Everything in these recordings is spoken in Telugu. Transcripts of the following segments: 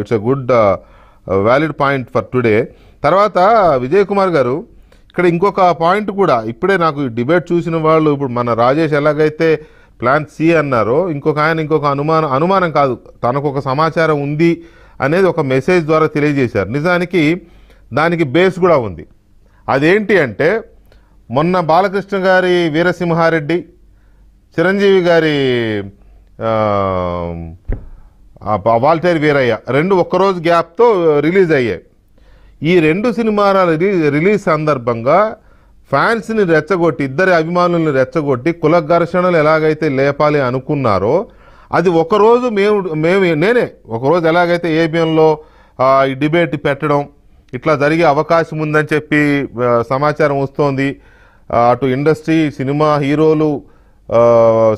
it's a good valid point for today తర్వాత విజయ్ కుమార్ గారు ఇక్కడ ఇంకొక పాయింట్ కూడా ఇప్పుడే నాకు డిబేట్ చూసిన వాళ్ళు ఇప్పుడు మన రాజేష్ ఎలాగైతే ప్లాన్ సి అన్నారో ఇంకొక ఆయన ఇంకొక అనుమానం అనుమానం కాదు తనకు ఒక సమాచారం ఉంది అనేది ఒక మెసేజ్ ద్వారా తెలియజేశారు నిజానికి దానికి బేస్ కూడా ఉంది అదేంటి అంటే మొన్న బాలకృష్ణ గారి వీరసింహారెడ్డి చిరంజీవి గారి వాల్టేర్ వీరయ్య రెండు ఒక్కరోజు గ్యాప్తో రిలీజ్ అయ్యాయి ఈ రెండు సినిమాల రిలీజ్ సందర్భంగా ఫ్యాన్స్ని రెచ్చగొట్టి ఇద్దరి అభిమానులను రెచ్చగొట్టి కుల ఘర్షణలు ఎలాగైతే లేపాలి అనుకున్నారో అది ఒకరోజు మేము మేము నేనే ఒకరోజు ఎలాగైతే ఏబిఎంలో ఈ డిబేట్ పెట్టడం ఇట్లా జరిగే అవకాశం ఉందని చెప్పి సమాచారం వస్తోంది అటు ఇండస్ట్రీ సినిమా హీరోలు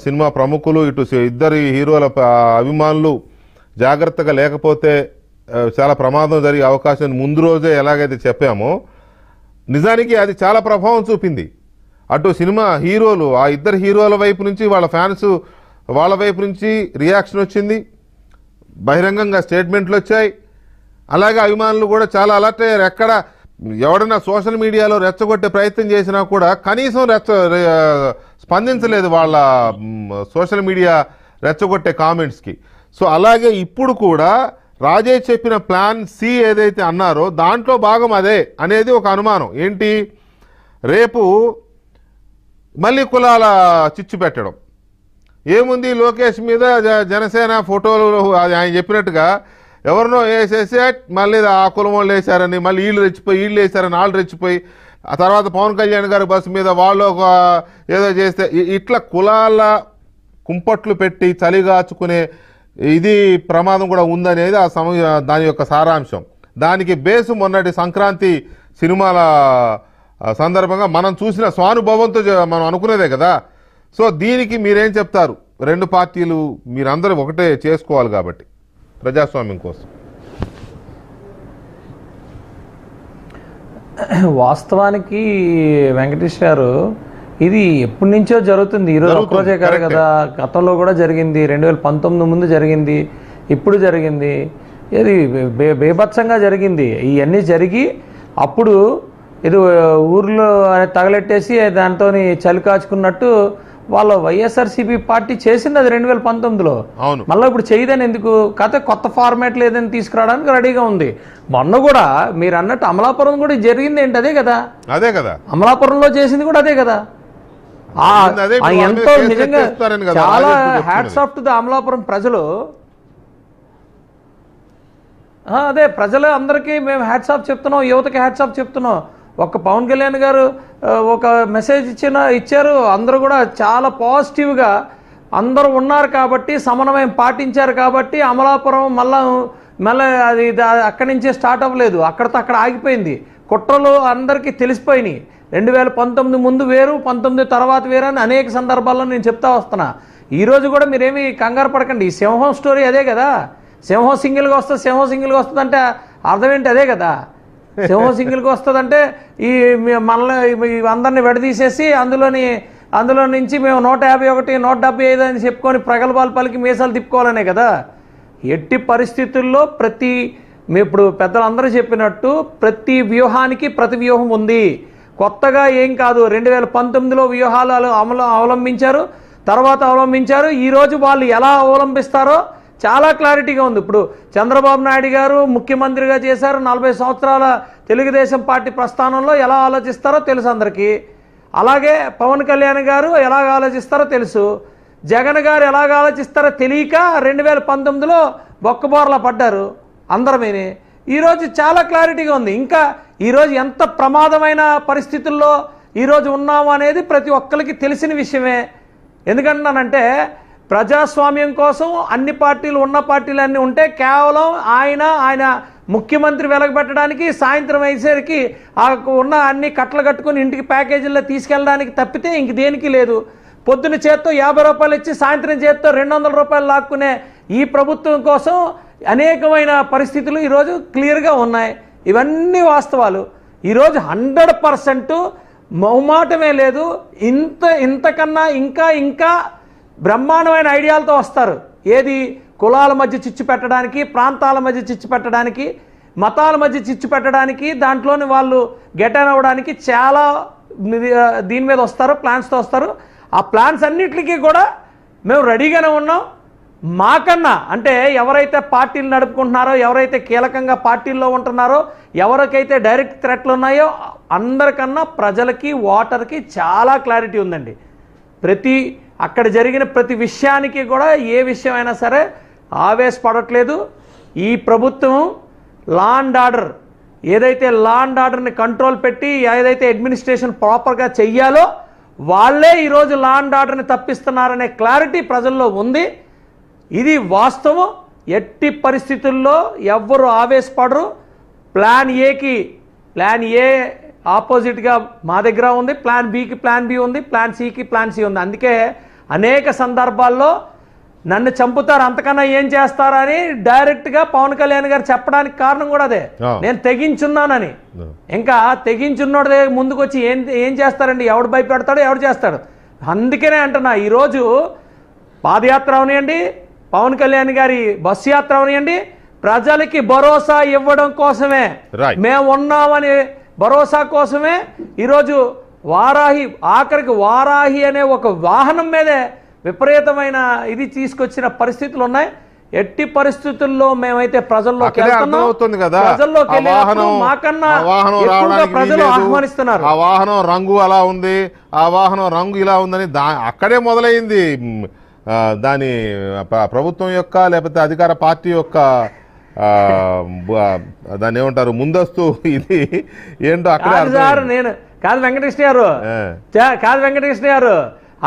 సినిమా ప్రముఖులు ఇటు ఇద్దరి హీరోల అభిమానులు జాగ్రత్తగా లేకపోతే చాలా ప్రమాదం జరిగే అవకాశం ముందు రోజే ఎలాగైతే చెప్పామో నిజానికి అది చాలా ప్రభావం చూపింది అటు సినిమా హీరోలు ఆ ఇద్దరు హీరోల వైపు నుంచి వాళ్ళ ఫ్యాన్స్ వాళ్ళ వైపు నుంచి రియాక్షన్ వచ్చింది బహిరంగంగా స్టేట్మెంట్లు వచ్చాయి అలాగే అభిమానులు కూడా చాలా అలర్ట్ అయ్యారు ఎక్కడ ఎవడన్నా సోషల్ మీడియాలో రెచ్చగొట్టే ప్రయత్నం చేసినా కూడా కనీసం రెచ్చ స్పందించలేదు వాళ్ళ సోషల్ మీడియా రెచ్చగొట్టే కామెంట్స్కి సో అలాగే ఇప్పుడు కూడా రాజే చెప్పిన ప్లాన్ సి ఏదైతే అన్నారో దాంట్లో భాగం అదే అనేది ఒక అనుమానం ఏంటి రేపు మళ్ళీ కులాల చిచ్చు పెట్టడం ఏముంది లోకేష్ మీద జనసేన ఫోటోలు ఆయన చెప్పినట్టుగా ఎవరినో వేసేసే మళ్ళీ ఆ కులం వాళ్ళు వేశారని మళ్ళీ వీళ్ళు రెచ్చిపోయి వీళ్ళు వేశారని వాళ్ళు రెచ్చిపోయి ఆ తర్వాత పవన్ కళ్యాణ్ గారి బస్సు మీద వాళ్ళు ఒక ఏదో చేస్తే ఇట్లా కులాల కుంపట్లు పెట్టి చలిగాచుకునే ఇది ప్రమాదం కూడా ఉందనేది ఆ సమయ దాని యొక్క సారాంశం దానికి బేసు మొన్నటి సంక్రాంతి సినిమాల సందర్భంగా మనం చూసిన స్వానుభవంతో మనం అనుకునేదే కదా సో దీనికి మీరేం చెప్తారు రెండు పార్టీలు మీరందరూ ఒకటే చేసుకోవాలి కాబట్టి ప్రజాస్వామ్యం కోసం వాస్తవానికి వెంకటేష్ గారు ఇది ఎప్పటి నుంచో జరుగుతుంది ఈరోజు ఒక్కరోజే కాదు కదా గతంలో కూడా జరిగింది రెండు వేల పంతొమ్మిది ముందు జరిగింది ఇప్పుడు జరిగింది ఇది బేభత్సంగా జరిగింది ఇవన్నీ జరిగి అప్పుడు ఇది ఊర్లో తగలెట్టేసి దాంతో చలి కాచుకున్నట్టు వాళ్ళ వైఎస్ఆర్సీపీ పార్టీ చేసింది అది రెండు వేల పంతొమ్మిదిలో మళ్ళీ ఇప్పుడు చేయదని ఎందుకు కాకపోతే కొత్త ఫార్మాట్ లేదని తీసుకురావడానికి రెడీగా ఉంది మొన్న కూడా మీరు అన్నట్టు అమలాపురం కూడా జరిగింది ఏంటి అదే కదా అదే కదా అమలాపురంలో చేసింది కూడా అదే కదా ఎంతో నిజంగా చాలా hats off to the Amalapuram ప్రజలు అదే ప్రజలు అందరికీ మేము హ్యాట్స్ ఆఫ్ చెప్తున్నాం యువతకి హ్యాట్స్ ఆఫ్ చెప్తున్నాం ఒక పవన్ కళ్యాణ్ గారు ఒక మెసేజ్ ఇచ్చిన ఇచ్చారు అందరూ కూడా చాలా పాజిటివ్గా అందరూ ఉన్నారు కాబట్టి సమన్వయం పాటించారు కాబట్టి అమలాపురం మళ్ళా మళ్ళీ అది అక్కడి నుంచే స్టార్ట్ అవ్వలేదు అక్కడితో అక్కడ ఆగిపోయింది కుట్రలు అందరికీ తెలిసిపోయినాయి రెండు వేల పంతొమ్మిది ముందు వేరు పంతొమ్మిది తర్వాత వేరు అని అనేక సందర్భాల్లో నేను చెప్తా వస్తున్నా ఈరోజు కూడా మీరేమి కంగారు పడకండి ఈ సింహం స్టోరీ అదే కదా సింహం సింగిల్గా వస్తుంది సింహం సింగిల్గా అంటే అర్థం ఏంటి అదే కదా సింహం సింగిల్గా వస్తుందంటే ఈ మనల్ని అందరిని విడదీసేసి అందులోని అందులో నుంచి మేము నూట యాభై ఒకటి నూట డెబ్బై ఐదు అని చెప్పుకొని ప్రగల్భాలు పలికి మీసాలు తిప్పుకోవాలనే కదా ఎట్టి పరిస్థితుల్లో ప్రతి ఇప్పుడు పెద్దలందరూ చెప్పినట్టు ప్రతి వ్యూహానికి ప్రతి వ్యూహం ఉంది కొత్తగా ఏం కాదు రెండు వేల పంతొమ్మిదిలో వ్యూహాలు అమలు అవలంబించారు తర్వాత అవలంబించారు ఈరోజు వాళ్ళు ఎలా అవలంబిస్తారో చాలా క్లారిటీగా ఉంది ఇప్పుడు చంద్రబాబు నాయుడు గారు ముఖ్యమంత్రిగా చేశారు నలభై సంవత్సరాల తెలుగుదేశం పార్టీ ప్రస్థానంలో ఎలా ఆలోచిస్తారో తెలుసు అందరికీ అలాగే పవన్ కళ్యాణ్ గారు ఎలా ఆలోచిస్తారో తెలుసు జగన్ గారు ఎలా ఆలోచిస్తారో తెలియక రెండు వేల పంతొమ్మిదిలో బొక్కబోర్ల పడ్డారు అందరమేనే ఈరోజు చాలా క్లారిటీగా ఉంది ఇంకా ఈరోజు ఎంత ప్రమాదమైన పరిస్థితుల్లో ఈరోజు ఉన్నాము అనేది ప్రతి ఒక్కరికి తెలిసిన విషయమే ఎందుకంటున్నానంటే ప్రజాస్వామ్యం కోసం అన్ని పార్టీలు ఉన్న పార్టీలు అన్నీ ఉంటే కేవలం ఆయన ఆయన ముఖ్యమంత్రి వెలగబెట్టడానికి సాయంత్రం అయ్యేసరికి ఆ ఉన్న అన్ని కట్టలు కట్టుకుని ఇంటికి ప్యాకేజీల్లో తీసుకెళ్ళడానికి తప్పితే ఇంక దేనికి లేదు పొద్దున చేత్తో యాభై రూపాయలు ఇచ్చి సాయంత్రం చేత్తో రెండు వందల రూపాయలు లాక్కునే ఈ ప్రభుత్వం కోసం అనేకమైన పరిస్థితులు ఈరోజు క్లియర్గా ఉన్నాయి ఇవన్నీ వాస్తవాలు ఈరోజు హండ్రెడ్ పర్సెంట్ మౌమాటమే లేదు ఇంత ఇంతకన్నా ఇంకా ఇంకా బ్రహ్మాండమైన ఐడియాలతో వస్తారు ఏది కులాల మధ్య చిచ్చు పెట్టడానికి ప్రాంతాల మధ్య చిచ్చు పెట్టడానికి మతాల మధ్య చిచ్చు పెట్టడానికి దాంట్లోని వాళ్ళు గెటన్ అవ్వడానికి చాలా దీని మీద వస్తారు ప్లాన్స్తో వస్తారు ఆ ప్లాన్స్ అన్నిటికీ కూడా మేము రెడీగానే ఉన్నాం మాకన్నా అంటే ఎవరైతే పార్టీలు నడుపుకుంటున్నారో ఎవరైతే కీలకంగా పార్టీల్లో ఉంటున్నారో ఎవరికైతే డైరెక్ట్ థ్రెట్లు ఉన్నాయో అందరికన్నా ప్రజలకి ఓటర్కి చాలా క్లారిటీ ఉందండి ప్రతి అక్కడ జరిగిన ప్రతి విషయానికి కూడా ఏ విషయమైనా సరే ఆవేశపడట్లేదు ఈ ప్రభుత్వం లా అండ్ ఆర్డర్ ఏదైతే లా అండ్ ఆర్డర్ని కంట్రోల్ పెట్టి ఏదైతే అడ్మినిస్ట్రేషన్ ప్రాపర్గా చెయ్యాలో వాళ్ళే ఈరోజు లా అండ్ ఆర్డర్ని తప్పిస్తున్నారనే క్లారిటీ ప్రజల్లో ఉంది ఇది వాస్తవం ఎట్టి పరిస్థితుల్లో ఎవ్వరు ఆవేశపడరు ప్లాన్ ఏకి ప్లాన్ ఏ ఆపోజిట్గా మా దగ్గర ఉంది ప్లాన్ బికి ప్లాన్ బి ఉంది ప్లాన్ సికి ప్లాన్ సి ఉంది అందుకే అనేక సందర్భాల్లో నన్ను చంపుతారు అంతకన్నా ఏం చేస్తారని డైరెక్ట్గా పవన్ కళ్యాణ్ గారు చెప్పడానికి కారణం కూడా అదే నేను తెగించున్నానని ఇంకా తెగించున్నోడే ముందుకు వచ్చి ఏం ఏం చేస్తారండి ఎవడు భయపెడతాడు ఎవడు చేస్తాడు అందుకనే అంటున్నా ఈరోజు పాదయాత్ర అవనియండి పవన్ కళ్యాణ్ గారి బస్సు యాత్ర అవనియండి ప్రజలకి భరోసా ఇవ్వడం కోసమే మేము ఉన్నామని భరోసా కోసమే ఈరోజు వారాహి ఆఖరికి వారాహి అనే ఒక వాహనం మీదే విపరీతమైన ఇది తీసుకొచ్చిన పరిస్థితులు ఉన్నాయి ఎట్టి పరిస్థితుల్లో మేమైతే ప్రజల్లోకి వెళ్తున్నాం కదా ప్రజల్లోకి మాకన్నా ప్రజలు ఆహ్వానిస్తున్నారు ఆ వాహనం రంగు అలా ఉంది ఆ వాహనం రంగు ఇలా ఉందని అక్కడే మొదలైంది దాని ప్రభుత్వం యొక్క లేకపోతే అధికార పార్టీ యొక్క దాన్ని ఏమంటారు ముందస్తు ఇది ఏంటో అక్కడ నేను కాదు వెంకటకృష్ణ గారు కాదు వెంకటకృష్ణ గారు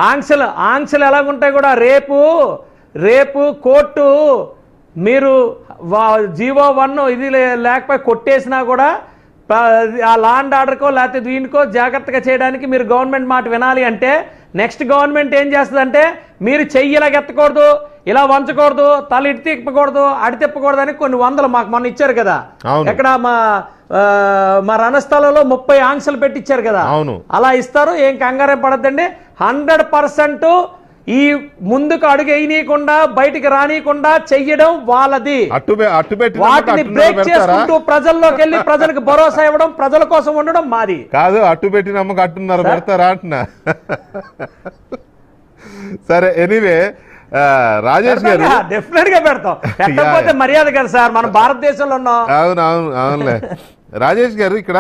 ఆంక్షలు ఆంక్షలు ఎలాగుంటాయి కూడా రేపు రేపు కోర్టు మీరు జీవో వన్ ఇది లేకపోయి కొట్టేసినా కూడా ఆ లాండ్ ఆర్డర్కో లేకపోతే దీనికో జాగ్రత్తగా చేయడానికి మీరు గవర్నమెంట్ మాట వినాలి అంటే నెక్స్ట్ గవర్నమెంట్ ఏం చేస్తుందంటే మీరు చెయ్యి ఇలాగ ఎత్తకూడదు ఇలా వంచకూడదు తల ఇటు తిప్పకూడదు అడి తిప్పకూడదు అని కొన్ని వందలు మాకు మొన్న ఇచ్చారు కదా ఎక్కడ మా మా రణస్థలంలో ముప్పై ఆంక్షలు పెట్టిచ్చారు కదా అలా ఇస్తారు ఏం కంగారే పడద్దండి హండ్రెడ్ పర్సెంట్ ఈ ముందుకు అడుగేయనీయకుండా బయటికి రానియకుండా చెయ్యడం వాళ్ళది వాటిని బ్రేక్ చేసుకుంటూ ప్రజల్లోకి వెళ్ళి ప్రజలకు భరోసా ఇవ్వడం ప్రజల కోసం ఉండడం మాది కాదు అట్టు పెట్టి నమ్మక అట్టున్నారు పెడతారా అంటున్నా సరే ఎనీవే రాజేష్ గారు డెఫినెట్ గా పెడతాం మర్యాద కదా సార్ మనం భారతదేశంలో ఉన్నాం అవునవును అవునులే రాజేష్ గారు ఇక్కడ